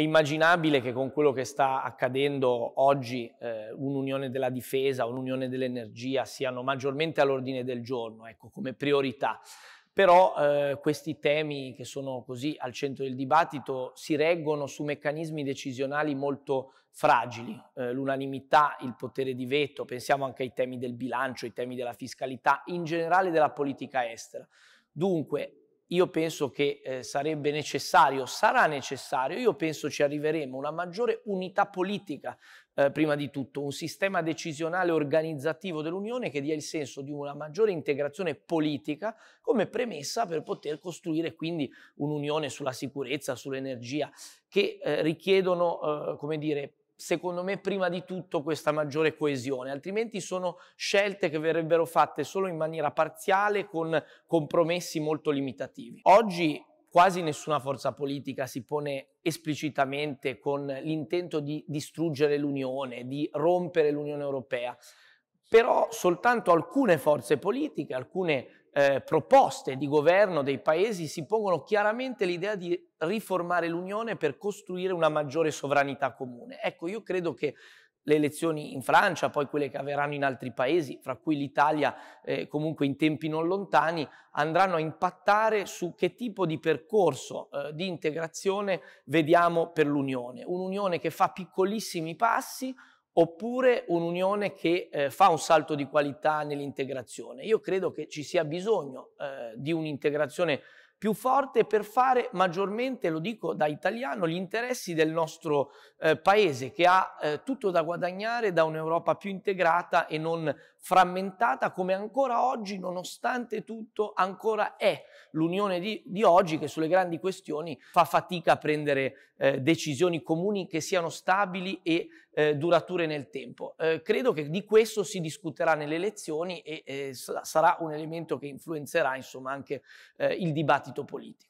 È immaginabile che con quello che sta accadendo oggi eh, un'unione della difesa, un'unione dell'energia siano maggiormente all'ordine del giorno, ecco, come priorità. Però eh, questi temi che sono così al centro del dibattito si reggono su meccanismi decisionali molto fragili, eh, l'unanimità, il potere di veto, pensiamo anche ai temi del bilancio, ai temi della fiscalità, in generale della politica estera. Dunque, io penso che eh, sarebbe necessario, sarà necessario, io penso ci arriveremo, una maggiore unità politica eh, prima di tutto, un sistema decisionale organizzativo dell'Unione che dia il senso di una maggiore integrazione politica come premessa per poter costruire quindi un'Unione sulla sicurezza, sull'energia, che eh, richiedono, eh, come dire, secondo me, prima di tutto questa maggiore coesione, altrimenti sono scelte che verrebbero fatte solo in maniera parziale con compromessi molto limitativi. Oggi quasi nessuna forza politica si pone esplicitamente con l'intento di distruggere l'Unione, di rompere l'Unione Europea però soltanto alcune forze politiche, alcune eh, proposte di governo dei paesi si pongono chiaramente l'idea di riformare l'Unione per costruire una maggiore sovranità comune. Ecco, io credo che le elezioni in Francia, poi quelle che avverranno in altri paesi, fra cui l'Italia eh, comunque in tempi non lontani, andranno a impattare su che tipo di percorso eh, di integrazione vediamo per l'Unione. Un'Unione che fa piccolissimi passi, oppure un'unione che eh, fa un salto di qualità nell'integrazione. Io credo che ci sia bisogno eh, di un'integrazione più forte per fare maggiormente, lo dico da italiano, gli interessi del nostro eh, paese che ha eh, tutto da guadagnare da un'Europa più integrata e non frammentata come ancora oggi, nonostante tutto, ancora è l'unione di, di oggi che sulle grandi questioni fa fatica a prendere eh, decisioni comuni che siano stabili e eh, durature nel tempo. Eh, credo che di questo si discuterà nelle elezioni e eh, sarà un elemento che influenzerà insomma, anche eh, il dibattito politico.